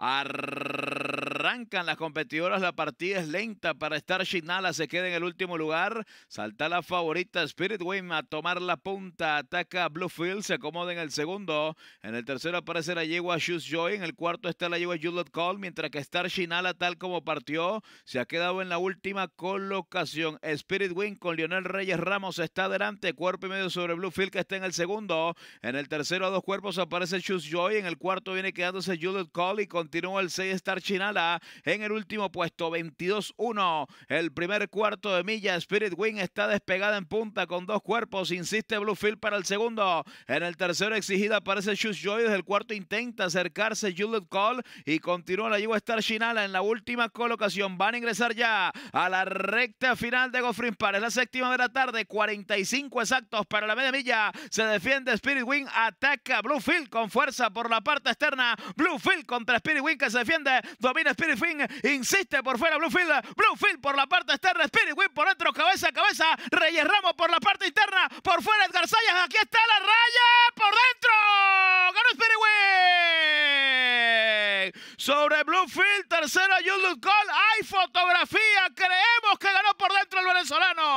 Ar... Arrancan las competidoras, la partida es lenta para Star Shinala, se queda en el último lugar. Salta la favorita Spirit Wing a tomar la punta, ataca a Bluefield, se acomoda en el segundo. En el tercero aparece la yegua Shoes Joy, en el cuarto está la yegua Juliet Call, mientras que Star Shinala, tal como partió, se ha quedado en la última colocación. Spirit Wing con Lionel Reyes Ramos está adelante. cuerpo y medio sobre Bluefield que está en el segundo. En el tercero a dos cuerpos aparece Shoes Joy, en el cuarto viene quedándose Juliet Call y continúa el 6 Star Shinala en el último puesto, 22-1. El primer cuarto de milla, Spirit Wing está despegada en punta con dos cuerpos, insiste Bluefield para el segundo. En el tercero exigida aparece Shoes Joy, desde el cuarto intenta acercarse Juliet Cole y continúa la lleva Star Shinala en la última colocación. Van a ingresar ya a la recta final de Gofrín Park. Es la séptima de la tarde, 45 exactos para la media milla. Se defiende Spirit Wing, ataca Bluefield con fuerza por la parte externa. Bluefield contra Spirit Wing que se defiende, domina Spirit insiste por fuera Bluefield. Bluefield por la parte externa. Spirit Win por dentro, cabeza a cabeza. Reyes Ramos por la parte interna. Por fuera Edgar Sayas. Aquí está la raya. Por dentro. Ganó Spiritwin. Sobre Bluefield. Tercera Yudlut Call. Hay fotografía. Creemos que ganó por dentro el venezolano.